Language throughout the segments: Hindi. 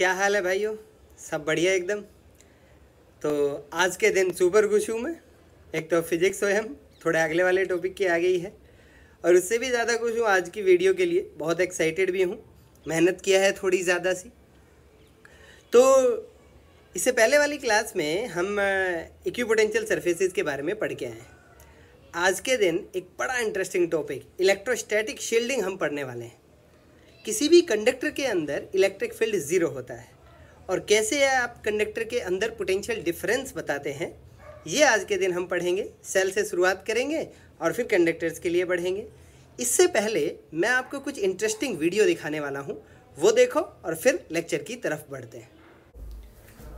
क्या हाल है भाइयों सब बढ़िया एकदम तो आज के दिन सुपर खुश हूँ मैं एक तो फिजिक्स हो हम थोड़े अगले वाले टॉपिक की आ गई है और उससे भी ज़्यादा खुश हूँ आज की वीडियो के लिए बहुत एक्साइटेड भी हूँ मेहनत किया है थोड़ी ज़्यादा सी तो इससे पहले वाली क्लास में हम इक्विपोटेंशियल सर्फेसिस के बारे में पढ़ के आए हैं आज के दिन एक बड़ा इंटरेस्टिंग टॉपिक इलेक्ट्रोस्टैटिक शील्डिंग हम पढ़ने वाले हैं किसी भी कंडक्टर के अंदर इलेक्ट्रिक फील्ड ज़ीरो होता है और कैसे आप कंडक्टर के अंदर पोटेंशियल डिफरेंस बताते हैं ये आज के दिन हम पढ़ेंगे सेल से शुरुआत करेंगे और फिर कंडक्टर्स के लिए बढ़ेंगे इससे पहले मैं आपको कुछ इंटरेस्टिंग वीडियो दिखाने वाला हूँ वो देखो और फिर लेक्चर की तरफ बढ़ते हैं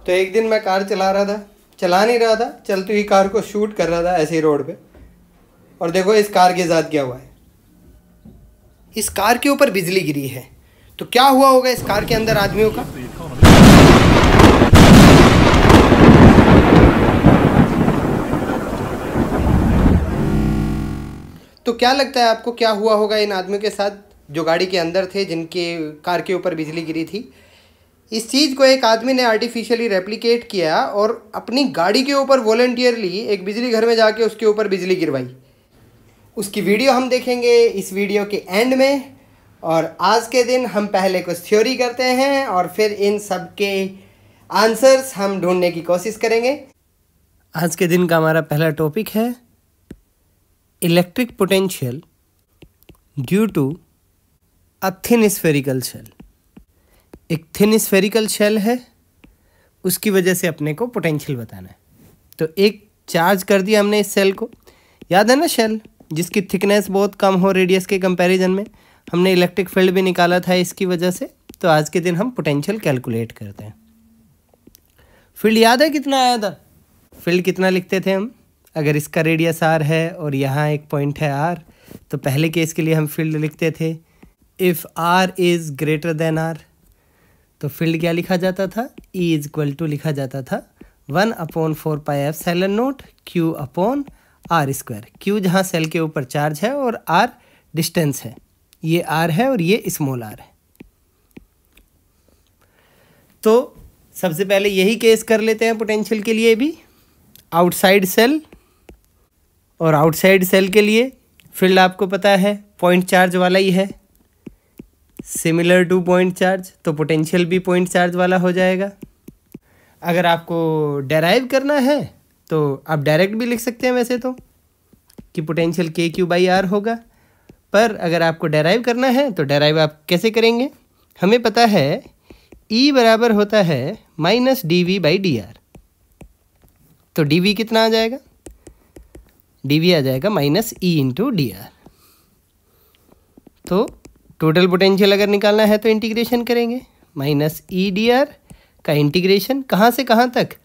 तो एक दिन मैं कार चला रहा था चला नहीं रहा था चलती हुई कार को शूट कर रहा था ऐसे ही रोड पर और देखो इस कार के साथ क्या हुआ है इस कार के ऊपर बिजली गिरी है तो क्या हुआ होगा इस कार के अंदर आदमियों का तो क्या लगता है आपको क्या हुआ होगा इन आदमियों के साथ जो गाड़ी के अंदर थे जिनके कार के ऊपर बिजली गिरी थी इस चीज़ को एक आदमी ने आर्टिफिशियली रेप्लिकेट किया और अपनी गाड़ी के ऊपर वॉलेंटियरली एक बिजली घर में जाके उसके ऊपर बिजली गिरवाई उसकी वीडियो हम देखेंगे इस वीडियो के एंड में और आज के दिन हम पहले कुछ थ्योरी करते हैं और फिर इन सब के आंसर्स हम ढूंढने की कोशिश करेंगे आज के दिन का हमारा पहला टॉपिक है electric potential due to a thin spherical shell एक थिन स्फेरिकल शेल है उसकी वजह से अपने को पोटेंशियल बताना है तो एक चार्ज कर दिया हमने इस सेल को याद है ना शेल जिसकी थिकनेस बहुत कम हो रेडियस के कंपैरिजन में हमने इलेक्ट्रिक फील्ड भी निकाला था इसकी वजह से तो आज के दिन हम पोटेंशियल कैलकुलेट करते हैं फील्ड याद है कितना आया था फील्ड कितना लिखते थे हम अगर इसका रेडियस आर है और यहाँ एक पॉइंट है आर तो पहले केस के लिए हम फील्ड लिखते थे if R is greater than R तो फील्ड क्या लिखा जाता था ई इज इक्वल टू लिखा जाता था one upon four pi epsilon naught Q upon R square Q जहाँ सेल के ऊपर चार्ज है और आर डिस्टेंस है ये आर है और ये स्मॉल आर है तो सबसे पहले यही केस कर लेते हैं पोटेंशियल के लिए भी आउटसाइड सेल और आउटसाइड सेल के लिए फील्ड आपको पता है पॉइंट चार्ज वाला ही है सिमिलर टू पॉइंट चार्ज तो पोटेंशियल भी पॉइंट चार्ज वाला हो जाएगा अगर आपको डेराइव करना है तो आप डायरेक्ट भी लिख सकते हैं वैसे तो कि पोटेंशियल के क्यू बाई आर होगा पर अगर आपको डेराइव करना है तो डेराइव आप कैसे करेंगे हमें पता है ई e बराबर होता है minus D V by D R तो डी वी कितना आ जाएगा डी वी आ जाएगा minus E into D R तो टोटल पोटेंशियल अगर निकालना है तो इंटीग्रेशन करेंगे माइनस ई डी आर का इंटीग्रेशन कहाँ से कहाँ तक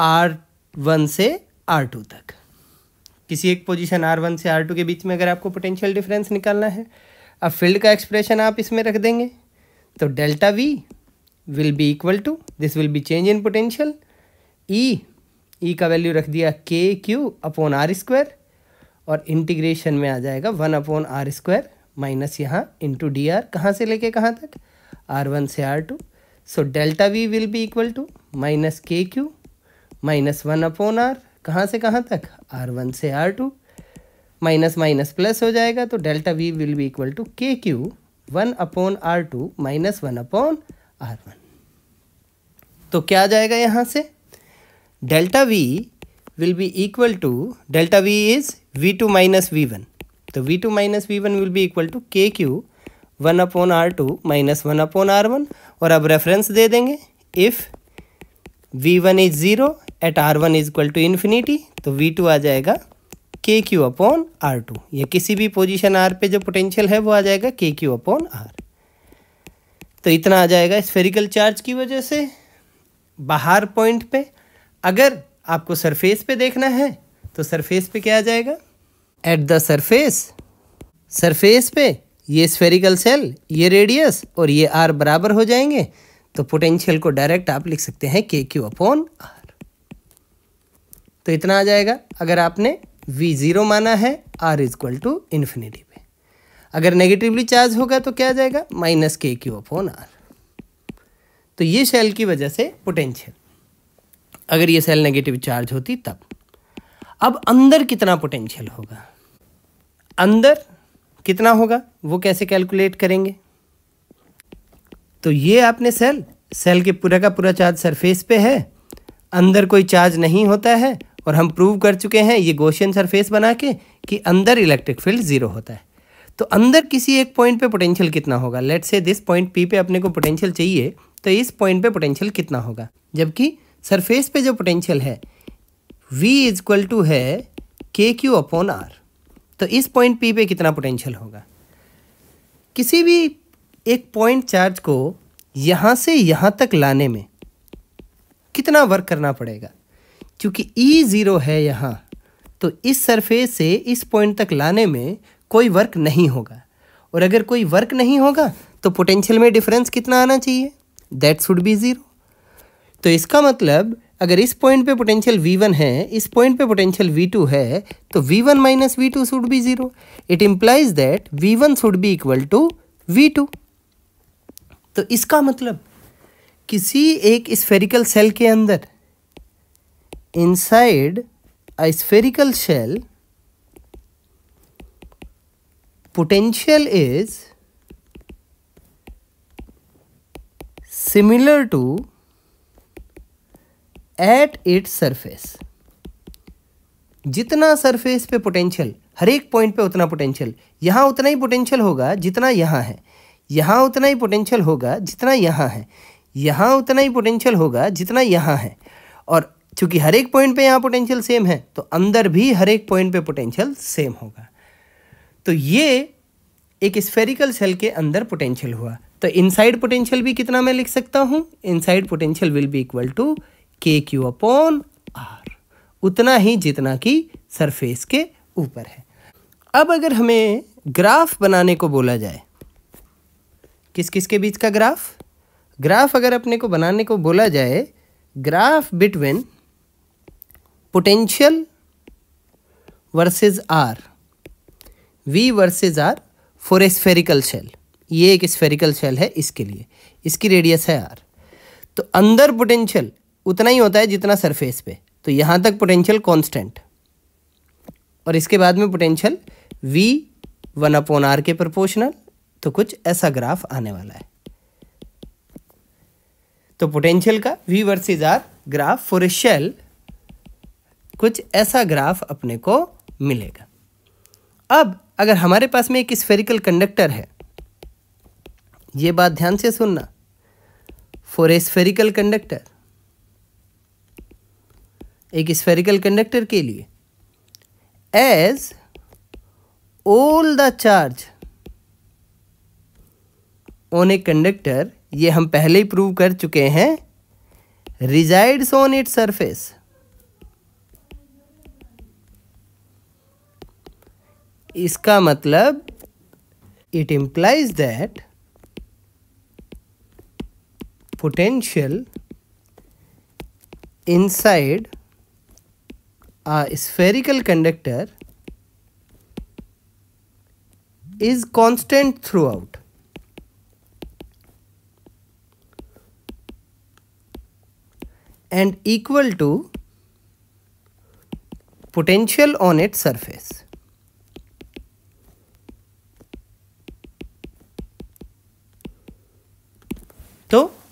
आर वन से आर टू तक किसी एक पोजीशन आर वन से आर टू के बीच में अगर आपको पोटेंशियल डिफरेंस निकालना है अब फील्ड का एक्सप्रेशन आप इसमें रख देंगे तो delta V will be equal to this will be change in potential E E का वैल्यू रख दिया K Q upon R square और इंटीग्रेशन में आ जाएगा one upon R square minus यहाँ इंटू डी आर कहाँ से लेके कहाँ तक आर वन से R two so delta V will be equal to minus K Q minus one upon R कहाँ से कहाँ तक आर वन से R two minus minus plus हो जाएगा तो delta V will be equal to K Q one upon R two minus one upon R one तो क्या आ जाएगा यहाँ से delta V will be equal to delta V is V two minus V one तो V two minus V one will be equal to K Q one upon R two minus one upon R one और अब रेफरेंस दे देंगे if V one is zero at R one is equal to infinity तो वी टू आ जाएगा K Q upon R to या किसी भी पोजीशन आर पे जो पोटेंशियल है वो आ जाएगा के क्यू अपॉन आर तो इतना आ जाएगा स्फेरिकल चार्ज की वजह से बाहर पॉइंट पे अगर आपको सरफेस पे देखना है तो सरफेस पे क्या आ जाएगा एट द सरफेस सरफेस पे ये स्फेरिकल सेल ये रेडियस और ये आर बराबर हो जाएंगे तो पोटेंशियल को डायरेक्ट आप लिख सकते हैं के क्यू अपॉन आर तो इतना आ जाएगा अगर आपने वी ज़ीरो माना है R is equal to infinity पे अगर नेगेटिवली चार्ज होगा तो क्या आ जाएगा minus K Q upon are तो ये सेल की वजह से पोटेंशियल अगर ये सेल नेगेटिव चार्ज होती तब अब अंदर कितना पोटेंशियल होगा अंदर कितना होगा वो कैसे कैलकुलेट करेंगे तो ये आपने सेल सेल के पूरा का पूरा चार्ज सरफेस पे है अंदर कोई चार्ज नहीं होता है और हम प्रूव कर चुके हैं ये गोशियन सरफेस बना के कि अंदर इलेक्ट्रिक फील्ड ज़ीरो होता है तो अंदर किसी एक पॉइंट पे पोटेंशियल कितना होगा लेट से दिस पॉइंट पी पे अपने को पोटेंशियल चाहिए तो इस पॉइंट पे पोटेंशियल कितना होगा जबकि सरफेस पे जो पोटेंशियल है v इज इक्वल टू है के क्यू अपॉन आर तो इस पॉइंट पी पे कितना पोटेंशियल होगा किसी भी एक पॉइंट चार्ज को यहाँ से यहाँ तक लाने में कितना वर्क करना पड़ेगा क्योंकि ई e ज़ीरो है यहाँ तो इस सरफेस से इस पॉइंट तक लाने में कोई वर्क नहीं होगा और अगर कोई वर्क नहीं होगा तो पोटेंशियल में डिफरेंस कितना आना चाहिए दैट शुड बी ज़ीरो तो इसका मतलब अगर इस पॉइंट पे पोटेंशियल वी वन है इस पॉइंट पे पोटेंशियल वी टू है तो V one minus V two should be zero it implies that V one should be equal to V two तो इसका मतलब किसी एक स्फेरिकल सेल के अंदर inside a spherical shell potential is similar to at its surface जितना सरफेस पे पोटेंशियल हर एक पॉइंट पे उतना पोटेंशियल यहाँ उतना ही पोटेंशियल होगा जितना यहाँ है यहाँ उतना ही पोटेंशियल होगा जितना यहाँ है यहाँ उतना ही पोटेंशियल होगा जितना यहाँ है और चूंकि हर एक पॉइंट पे यहाँ पोटेंशियल सेम है तो अंदर भी हर एक पॉइंट पे पोटेंशियल सेम होगा तो ये एक स्फेरिकल सेल के अंदर पोटेंशियल हुआ तो इनसाइड पोटेंशियल भी कितना मैं लिख सकता हूँ inside potential will be equal to K Q upon R उतना ही जितना कि सरफेस के ऊपर है अब अगर हमें ग्राफ बनाने को बोला जाए किस किस के बीच का ग्राफ ग्राफ अगर अपने को बनाने को बोला जाए graph between potential versus R V versus R for a spherical shell ये एक स्फेरिकल शेल है इसके लिए इसकी रेडियस है आर तो अंदर पोटेंशियल उतना ही होता है जितना सरफेस पे तो यहाँ तक पोटेंशियल कांस्टेंट और इसके बाद में potential V one upon R के प्रोपोर्शनल तो कुछ ऐसा ग्राफ आने वाला है तो पोटेंशियल का V versus R graph for a shell कुछ ऐसा ग्राफ अपने को मिलेगा अब अगर हमारे पास में एक स्फेरिकल कंडक्टर है ये बात ध्यान से सुनना फॉर ए स्फेरिकल कंडक्टर एक स्फेरिकल कंडक्टर के लिए as all the charge on a conductor ये हम पहले ही प्रूव कर चुके हैं रिजाइड्स ऑन इट्स सरफेस इसका मतलब it implies that potential inside a spherical conductor is constant throughout and equal to potential on it surface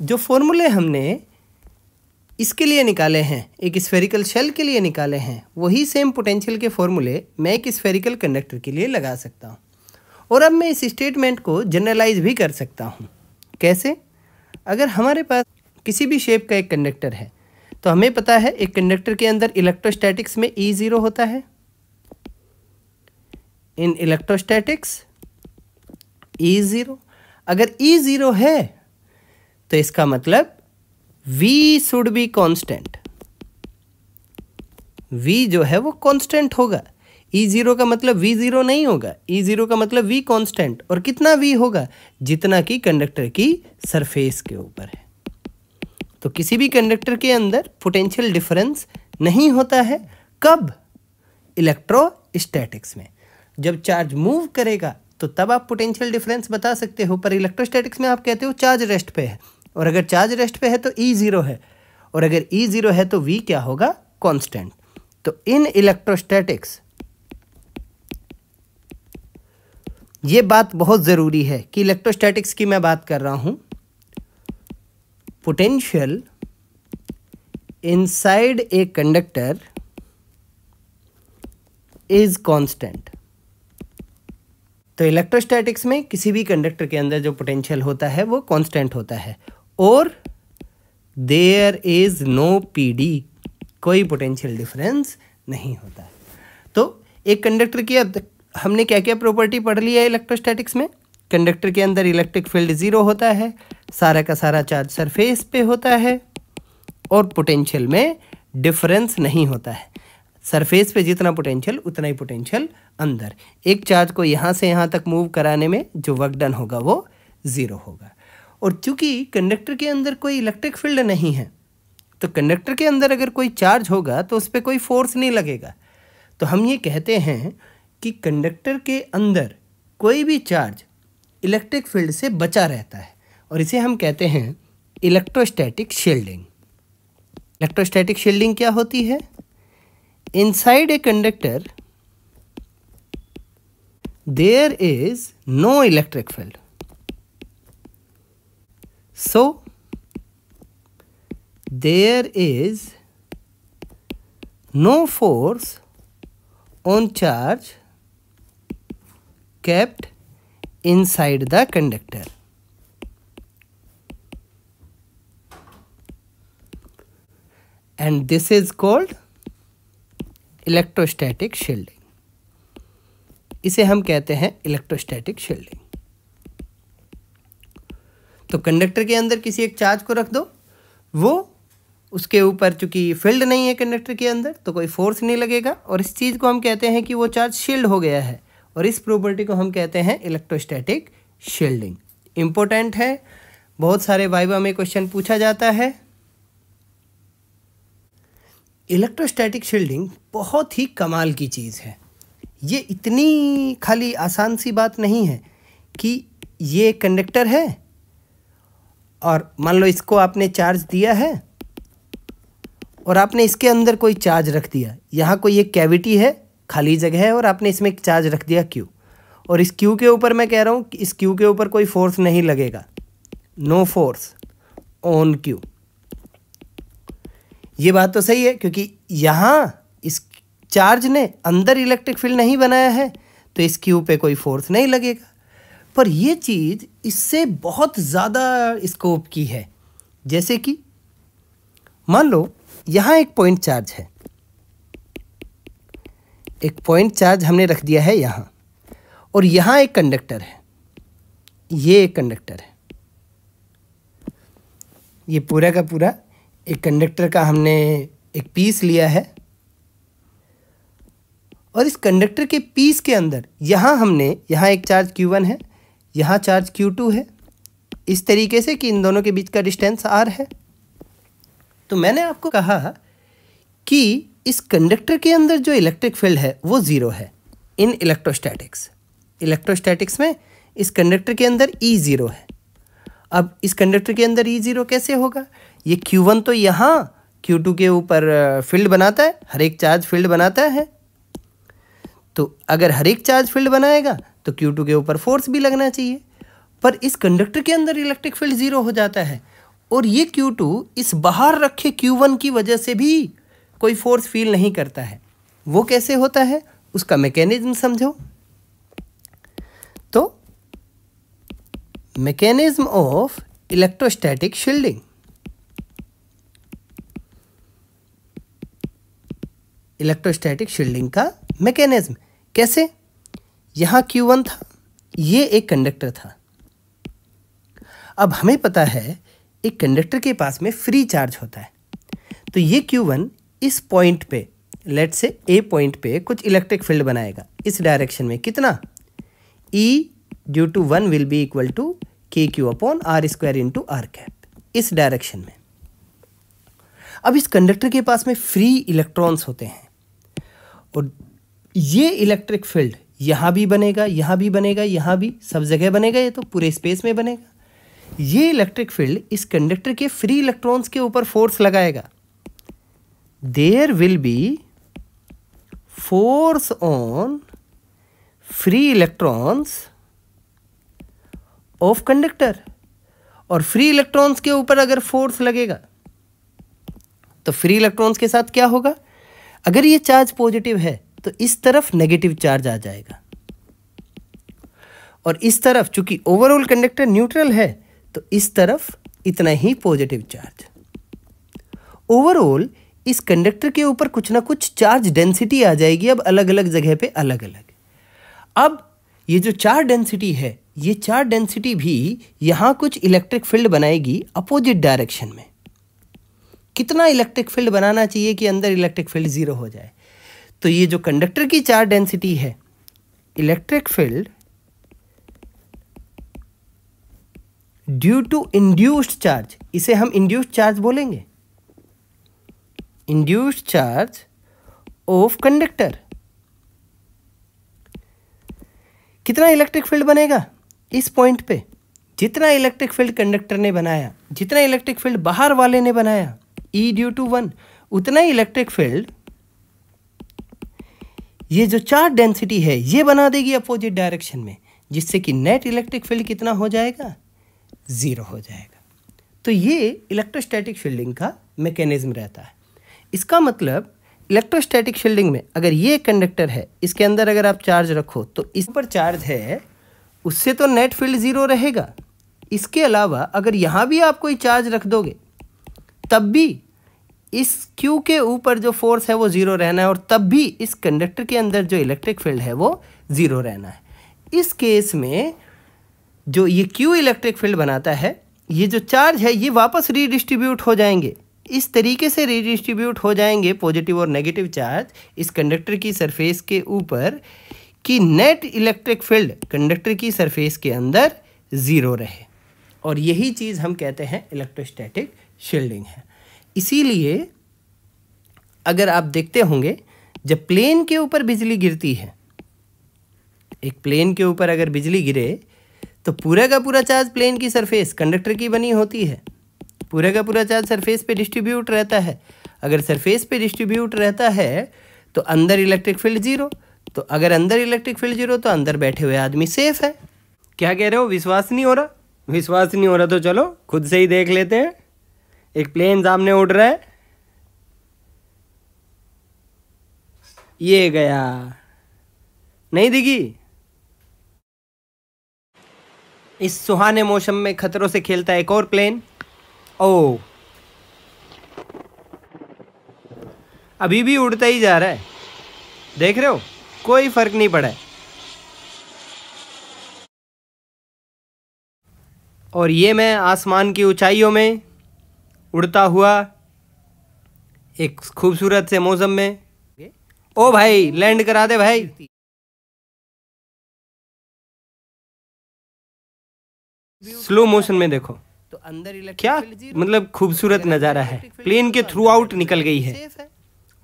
जो फॉर्मूले हमने इसके लिए निकाले हैं एक स्फेरिकल शेल के लिए निकाले हैं वही सेम पोटेंशियल के फॉर्मूले मैं एक स्फेरिकल कंडक्टर के लिए लगा सकता हूँ और अब मैं इस स्टेटमेंट को जनरलाइज भी कर सकता हूँ कैसे अगर हमारे पास किसी भी शेप का एक कंडक्टर है तो हमें पता है एक कंडक्टर के अंदर इलेक्ट्रोस्टैटिक्स में ई e ज़ीरो होता है इन इलेक्ट्रोस्टैटिक्स ई ज़ीरो अगर ई e ज़ीरो है तो इसका मतलब V should be constant V जो है वो कांस्टेंट होगा ई e जीरो का मतलब वी जीरो नहीं होगा ई e जीरो का मतलब वी कांस्टेंट और कितना वी होगा जितना कि कंडक्टर की सरफेस के ऊपर है तो किसी भी कंडक्टर के अंदर पोटेंशियल डिफरेंस नहीं होता है कब इलेक्ट्रोस्टैटिक्स में जब चार्ज मूव करेगा तो तब आप पोटेंशियल डिफरेंस बता सकते हो पर इलेक्ट्रोस्टैटिक्स में आप कहते हो चार्ज रेस्ट पे है और अगर चार्ज रेस्ट पे है तो ई e ज़ीरो है और अगर ई e ज़ीरो है तो वी क्या होगा कॉन्स्टेंट तो इन इलेक्ट्रोस्टैटिक्स ये बात बहुत ज़रूरी है कि इलेक्ट्रोस्टैटिक्स की मैं बात कर रहा हूं potential inside a conductor is constant तो इलेक्ट्रोस्टैटिक्स में किसी भी कंडक्टर के अंदर जो पोटेंशियल होता है वो कांस्टेंट होता है और देयर इज़ नो डी कोई पोटेंशियल डिफरेंस नहीं होता तो एक कंडक्टर की अब हमने क्या क्या प्रॉपर्टी पढ़ लिया है इलेक्ट्रोस्टैटिक्स में कंडक्टर के अंदर इलेक्ट्रिक फील्ड ज़ीरो होता है सारा का सारा चार्ज सरफेस पे होता है और पोटेंशियल में डिफरेंस नहीं होता है सरफेस पे जितना पोटेंशियल उतना ही पोटेंशियल अंदर एक चार्ज को यहाँ से यहाँ तक मूव कराने में जो वर्क डन होगा वो ज़ीरो होगा और चूंकि कंडक्टर के अंदर कोई इलेक्ट्रिक फील्ड नहीं है तो कंडक्टर के अंदर अगर कोई चार्ज होगा तो उस पर कोई फोर्स नहीं लगेगा तो हम ये कहते हैं कि कंडक्टर के अंदर कोई भी चार्ज इलेक्ट्रिक फील्ड से बचा रहता है और इसे हम कहते हैं इलेक्ट्रोस्टैटिक शील्डिंग इलेक्ट्रोस्टैटिक शील्डिंग क्या होती है inside a conductor there is no electric field So, there is no force on charge kept inside the conductor. And this is called electrostatic shielding इसे हम कहते हैं इलेक्ट्रोस्टैटिक शील्डिंग तो कंडक्टर के अंदर किसी एक चार्ज को रख दो वो उसके ऊपर चूँकि फील्ड नहीं है कंडक्टर के अंदर तो कोई फोर्स नहीं लगेगा और इस चीज़ को हम कहते हैं कि वो चार्ज शील्ड हो गया है और इस प्रॉपर्टी को हम कहते हैं इलेक्ट्रोस्टैटिक शील्डिंग इम्पोर्टेंट है बहुत सारे वाइवा में क्वेश्चन पूछा जाता है इलेक्ट्रोस्टैटिक शील्डिंग बहुत ही कमाल की चीज़ है ये इतनी खाली आसान सी बात नहीं है कि ये कंडक्टर है और मान लो इसको आपने चार्ज दिया है और आपने इसके अंदर कोई चार्ज रख दिया यहाँ कोई एक कैविटी है खाली जगह है और आपने इसमें चार्ज रख दिया क्यू और इस क्यू के ऊपर मैं कह रहा हूँ कि इस क्यू के ऊपर कोई फोर्स नहीं लगेगा नो फोर्स ऑन क्यू ये बात तो सही है क्योंकि यहाँ इस चार्ज ने अंदर इलेक्ट्रिक फील्ड नहीं बनाया है तो इस क्यू पे कोई फोर्स नहीं लगेगा पर यह चीज़ इससे बहुत ज़्यादा स्कोप की है जैसे कि मान लो यहां एक पॉइंट चार्ज है एक पॉइंट चार्ज हमने रख दिया है यहां और यहां एक कंडक्टर है ये एक कंडक्टर है ये पूरा का पूरा एक कंडक्टर का हमने एक पीस लिया है और इस कंडक्टर के पीस के अंदर यहां हमने यहां एक चार्ज Q1 है यहाँ चार्ज Q2 है इस तरीके से कि इन दोनों के बीच का डिस्टेंस R है तो मैंने आपको कहा कि इस कंडक्टर के अंदर जो इलेक्ट्रिक फील्ड है वो ज़ीरो है इन इलेक्ट्रोस्टैटिक्स इलेक्ट्रोस्टैटिक्स में इस कंडक्टर के अंदर ई e ज़ीरो है अब इस कंडक्टर के अंदर ई e ज़ीरो कैसे होगा ये Q1 तो यहाँ Q2 के ऊपर फील्ड बनाता है हर एक चार्ज फील्ड बनाता है तो अगर हर एक चार्ज फील्ड बनाएगा तो क्यू टू के ऊपर फोर्स भी लगना चाहिए पर इस कंडक्टर के अंदर इलेक्ट्रिक फील्ड ज़ीरो हो जाता है और ये क्यू टू इस बाहर रखे क्यू वन की वजह से भी कोई फोर्स फील नहीं करता है वो कैसे होता है उसका मैकेनिज्म समझो तो mechanism of electrostatic shielding electrostatic shielding का मैकेनिज्म कैसे यहां क्यू वन था ये एक कंडक्टर था अब हमें पता है एक कंडक्टर के पास में फ्री चार्ज होता है तो ये क्यू वन इस पॉइंट पे लेट से ए पॉइंट पे कुछ इलेक्ट्रिक फील्ड बनाएगा इस डायरेक्शन में कितना E due to one will be equal to K Q upon R square into R cap इस डायरेक्शन में अब इस कंडक्टर के पास में फ्री इलेक्ट्रॉन्स होते हैं और ये इलेक्ट्रिक फील्ड यहाँ भी बनेगा यहाँ भी बनेगा यहाँ भी सब जगह बनेगा ये तो पूरे स्पेस में बनेगा ये इलेक्ट्रिक फील्ड इस कंडक्टर के फ्री इलेक्ट्रॉन्स के ऊपर फोर्स लगाएगा there will be force on free electrons of conductor और फ्री इलेक्ट्रॉन्स के ऊपर अगर फोर्स लगेगा तो फ्री इलेक्ट्रॉन्स के साथ क्या होगा अगर ये चार्ज पॉजिटिव है तो इस तरफ नेगेटिव चार्ज आ जाएगा और इस तरफ चूंकि ओवरऑल कंडक्टर न्यूट्रल है तो इस तरफ इतना ही पॉजिटिव चार्ज ओवरऑल इस कंडक्टर के ऊपर कुछ ना कुछ चार्ज डेंसिटी आ जाएगी अब अलग अलग जगह पे अलग अलग अब ये जो चार डेंसिटी है ये चार डेंसिटी भी यहां कुछ इलेक्ट्रिक फील्ड बनाएगी अपोजिट डायरेक्शन में कितना इलेक्ट्रिक फील्ड बनाना चाहिए कि अंदर इलेक्ट्रिक फील्ड ज़ीरो हो जाए तो ये जो कंडक्टर की चार्ज डेंसिटी है electric field due to induced charge इसे हम इंड्यूस्ड चार्ज बोलेंगे इंड्यूस्ड चार्ज ऑफ कंडक्टर कितना इलेक्ट्रिक फील्ड बनेगा इस पॉइंट पे जितना इलेक्ट्रिक फील्ड कंडक्टर ने बनाया जितना इलेक्ट्रिक फील्ड बाहर वाले ने बनाया ई ड्यू टू वन उतना इलेक्ट्रिक फील्ड ये जो चार्ज डेंसिटी है ये बना देगी अपोजिट डायरेक्शन में जिससे कि नेट इलेक्ट्रिक फील्ड कितना हो जाएगा ज़ीरो हो जाएगा तो ये इलेक्ट्रोस्टैटिक फील्डिंग का मैकेनिज्म रहता है इसका मतलब इलेक्ट्रोस्टैटिक फील्डिंग में अगर ये कंडक्टर है इसके अंदर अगर आप चार्ज रखो तो इस पर चार्ज है उससे तो नेट फील्ड ज़ीरो रहेगा इसके अलावा अगर यहाँ भी आप कोई चार्ज रख दोगे तब भी इस क्यू के ऊपर जो फोर्स है वो ज़ीरो रहना है और तब भी इस कंडक्टर के अंदर जो इलेक्ट्रिक फील्ड है वो ज़ीरो रहना है इस केस में जो ये क्यू इलेक्ट्रिक फील्ड बनाता है ये जो चार्ज है ये वापस रीडिस्ट्रीब्यूट हो जाएंगे इस तरीके से रीडिस्ट्रीब्यूट हो जाएंगे पॉजिटिव और नेगेटिव चार्ज इस कंडक्टर की सरफेस के ऊपर कि नेट इलेक्ट्रिक फील्ड कंडक्टर की सरफेस के अंदर ज़ीरो रहे और यही चीज़ हम कहते हैं इलेक्ट्रोस्टैटिक शील्डिंग है इसीलिए अगर आप देखते होंगे जब प्लेन के ऊपर बिजली गिरती है एक प्लेन के ऊपर अगर बिजली गिरे तो पूरा का पूरा चार्ज प्लेन की सरफेस कंडक्टर की बनी होती है पूरा का पूरा चार्ज सरफेस पे डिस्ट्रीब्यूट रहता है अगर सरफेस पे डिस्ट्रीब्यूट रहता है तो अंदर इलेक्ट्रिक फील्ड जीरो तो अगर अंदर इलेक्ट्रिक फील्ड जीरो तो अंदर बैठे हुए आदमी सेफ है क्या कह रहे हो विश्वास नहीं हो रहा विश्वास नहीं हो रहा तो चलो खुद से ही देख लेते हैं एक प्लेन सामने उड़ रहा है ये गया नहीं दिखी इस सुहाने मौसम में खतरों से खेलता है एक और प्लेन ओ अभी भी उड़ता ही जा रहा है देख रहे हो कोई फर्क नहीं पड़ा है और ये मैं आसमान की ऊंचाइयों में उड़ता हुआ एक खूबसूरत से मौसम में ओ भाई लैंड करा दे भाई स्लो मोशन में देखो तो अंदर क्या मतलब खूबसूरत नज़ारा है प्लेन के थ्रू आउट निकल गई है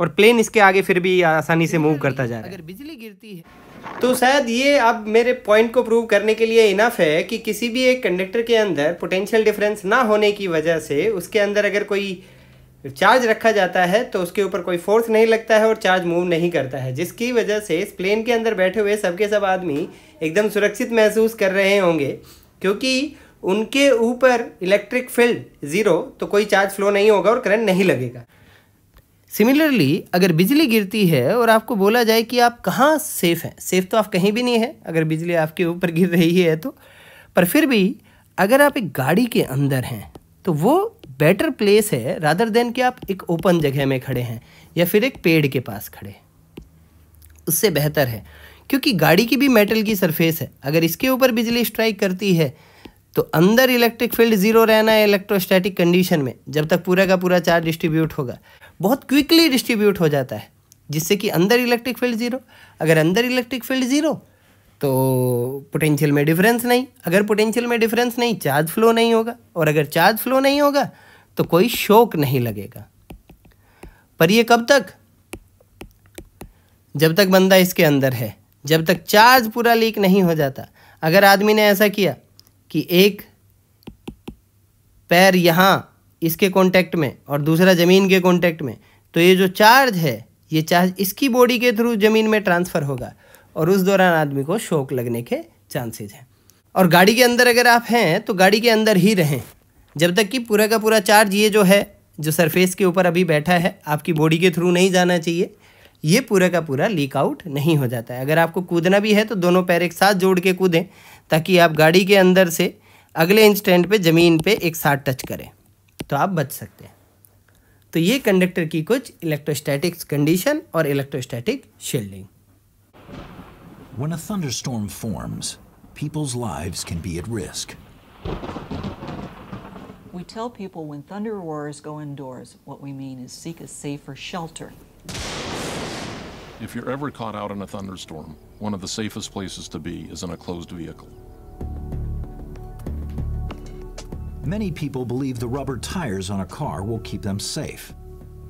और प्लेन इसके आगे फिर भी आसानी से मूव करता जा रहा है अगर बिजली गिरती है तो शायद ये अब मेरे पॉइंट को प्रूव करने के लिए इनफ है कि किसी भी एक कंडक्टर के अंदर पोटेंशियल डिफरेंस ना होने की वजह से उसके अंदर अगर कोई चार्ज रखा जाता है तो उसके ऊपर कोई फोर्स नहीं लगता है और चार्ज मूव नहीं करता है जिसकी वजह से इस प्लेन के अंदर बैठे हुए सबके सब आदमी एकदम सुरक्षित महसूस कर रहे होंगे क्योंकि उनके ऊपर इलेक्ट्रिक फील्ड ज़ीरो तो कोई चार्ज फ्लो नहीं होगा और करंट नहीं लगेगा सिमिलरली अगर बिजली गिरती है और आपको बोला जाए कि आप कहाँ सेफ़ हैं सेफ़ तो आप कहीं भी नहीं है अगर बिजली आपके ऊपर गिर रही है तो पर फिर भी अगर आप एक गाड़ी के अंदर हैं तो वो बेटर प्लेस है रादर देन कि आप एक ओपन जगह में खड़े हैं या फिर एक पेड़ के पास खड़े हैं उससे बेहतर है क्योंकि गाड़ी की भी मेटल की सरफेस है अगर इसके ऊपर बिजली स्ट्राइक करती है तो अंदर इलेक्ट्रिक फील्ड ज़ीरो रहना है इलेक्ट्रोस्टैटिक कंडीशन में जब तक पूरा का पूरा चार्ज डिस्ट्रीब्यूट होगा बहुत क्विकली डिस्ट्रीब्यूट हो जाता है जिससे कि अंदर इलेक्ट्रिक फील्ड ज़ीरो अगर अंदर इलेक्ट्रिक फील्ड ज़ीरो तो पोटेंशियल में डिफरेंस नहीं अगर पोटेंशियल में डिफरेंस नहीं चार्ज फ्लो नहीं होगा और अगर चार्ज फ्लो नहीं होगा तो कोई शोक नहीं लगेगा पर ये कब तक जब तक बंदा इसके अंदर है जब तक चार्ज पूरा लीक नहीं हो जाता अगर आदमी ने ऐसा किया कि एक पैर यहाँ इसके कॉन्टैक्ट में और दूसरा ज़मीन के कॉन्टैक्ट में तो ये जो चार्ज है ये चार्ज इसकी बॉडी के थ्रू ज़मीन में ट्रांसफ़र होगा और उस दौरान आदमी को शौक लगने के चांसेज हैं और गाड़ी के अंदर अगर आप हैं तो गाड़ी के अंदर ही रहें जब तक कि पूरा का पूरा चार्ज ये जो है जो सरफेस के ऊपर अभी बैठा है आपकी बॉडी के थ्रू नहीं जाना चाहिए ये पूरा का पूरा लीक आउट नहीं हो जाता है अगर आपको कूदना भी है तो दोनों पैर एक साथ जोड़ के कूदें ताकि आप गाड़ी के अंदर से अगले इंस्टेंट पे ज़मीन पे एक साथ टच करें तो आप बच सकते हैं तो ये कंडक्टर की कुछ इलेक्ट्रोस्टैटिक कंडीशन और electrostatic shielding When a thunderstorm forms, people's lives can be at risk. We tell people when thunder roars, go indoors. What we mean is seek a safer shelter. If you're ever caught out in a thunderstorm, one of the safest places to be is in a closed vehicle. Many people believe the rubber tires on a car will keep them safe,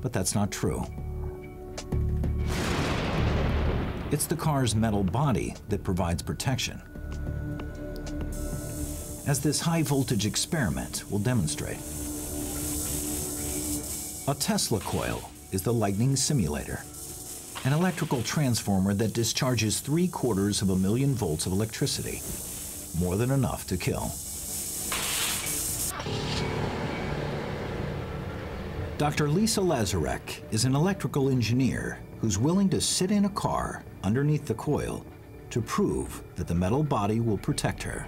but that's not true. It's the car's metal body that provides protection, as this high-voltage experiment will demonstrate. A Tesla coil is the lightning simulator, an electrical transformer that discharges three quarters of a million volts of electricity, more than enough to kill. Dr. Lisa Lazarek is an electrical engineer who's willing to sit in a car underneath the coil to prove that the metal body will protect her.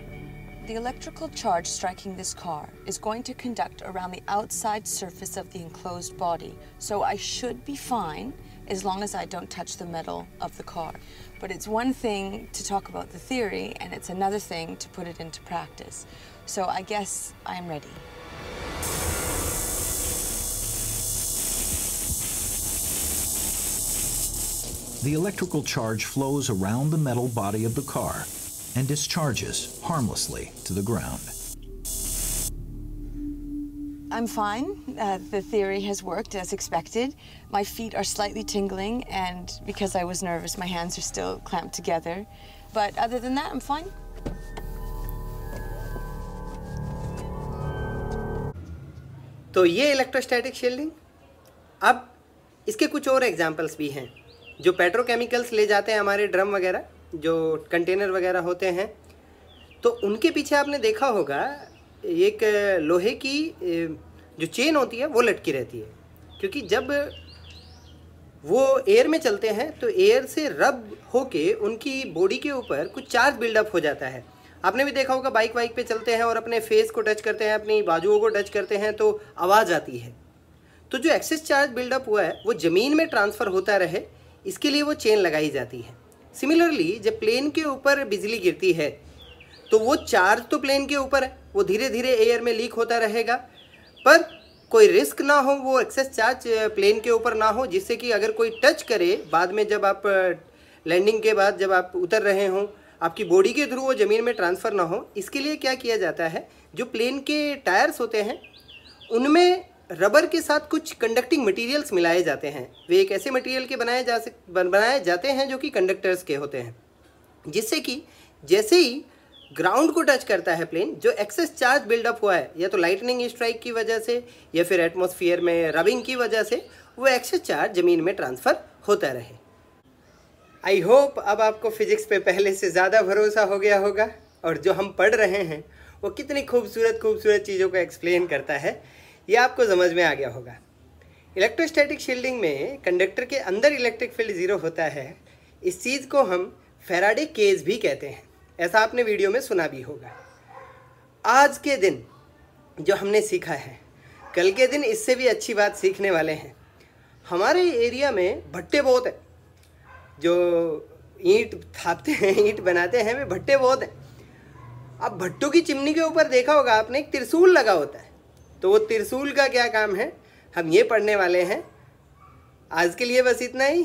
The electrical charge striking this car is going to conduct around the outside surface of the enclosed body, so I should be fine as long as I don't touch the metal of the car. But it's one thing to talk about the theory, and it's another thing to put it into practice. So I guess I'm ready. The electrical charge flows around the metal body of the car and discharges harmlessly to the ground. I'm fine. Uh, the theory has worked as expected. My feet are slightly tingling, and because I was nervous, my hands are still clamped together. But other than that, I'm fine. तो ये इलेक्ट्रोस्टैटिक शील्डिंग अब इसके कुछ और एग्जांपल्स भी हैं जो पेट्रोकेमिकल्स ले जाते हैं हमारे ड्रम वगैरह जो कंटेनर वगैरह होते हैं तो उनके पीछे आपने देखा होगा एक लोहे की जो चेन होती है वो लटकी रहती है क्योंकि जब वो एयर में चलते हैं तो एयर से रब होके उनकी बॉडी के ऊपर कुछ चार्ज बिल्डअप हो जाता है आपने भी देखा होगा बाइक वाइक पे चलते हैं और अपने फेस को टच करते हैं अपनी बाजुओं को टच करते हैं तो आवाज़ आती है तो जो एक्सेस चार्ज बिल्डअप हुआ है वो ज़मीन में ट्रांसफ़र होता रहे इसके लिए वो चेन लगाई जाती है सिमिलरली जब प्लेन के ऊपर बिजली गिरती है तो वो चार्ज तो प्लेन के ऊपर है वो धीरे धीरे एयर में लीक होता रहेगा पर कोई रिस्क ना हो वो एक्सेस चार्ज प्लेन के ऊपर ना हो जिससे कि अगर कोई टच करे बाद में जब आप लैंडिंग के बाद जब आप उतर रहे हों आपकी बॉडी के थ्रू वो ज़मीन में ट्रांसफ़र ना हो इसके लिए क्या किया जाता है जो प्लेन के टायर्स होते हैं उनमें रबर के साथ कुछ कंडक्टिंग मटेरियल्स मिलाए जाते हैं वे एक ऐसे मटेरियल के बनाए जा सक बनाए जाते हैं जो कि कंडक्टर्स के होते हैं जिससे कि जैसे ही ग्राउंड को टच करता है प्लेन जो एक्सेस चार्ज बिल्डअप हुआ है या तो लाइटनिंग स्ट्राइक की वजह से या फिर एटमोसफियर में रबिंग की वजह से वो एक्सेस चार्ज ज़मीन में ट्रांसफ़र होता रहे आई होप अब आपको फिजिक्स पे पहले से ज़्यादा भरोसा हो गया होगा और जो हम पढ़ रहे हैं वो कितनी खूबसूरत खूबसूरत चीज़ों को एक्सप्लेन करता है ये आपको समझ में आ गया होगा इलेक्ट्रोस्टैटिक शील्डिंग में कंडक्टर के अंदर इलेक्ट्रिक फील्ड ज़ीरो होता है इस चीज़ को हम फेराडे केज भी कहते हैं ऐसा आपने वीडियो में सुना भी होगा आज के दिन जो हमने सीखा है कल के दिन इससे भी अच्छी बात सीखने वाले हैं हमारे एरिया में भट्टे बहुत हैं जो ईंट थापते हैं ईंट बनाते हैं वे भट्टे बहुत हैं अब भट्टों की चिमनी के ऊपर देखा होगा आपने एक त्रिशूल लगा होता है तो वो त्रिशूल का क्या काम है हम ये पढ़ने वाले हैं आज के लिए बस इतना ही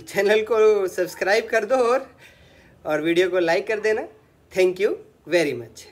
चैनल को सब्सक्राइब कर दो और और वीडियो को लाइक कर देना थैंक यू वेरी मच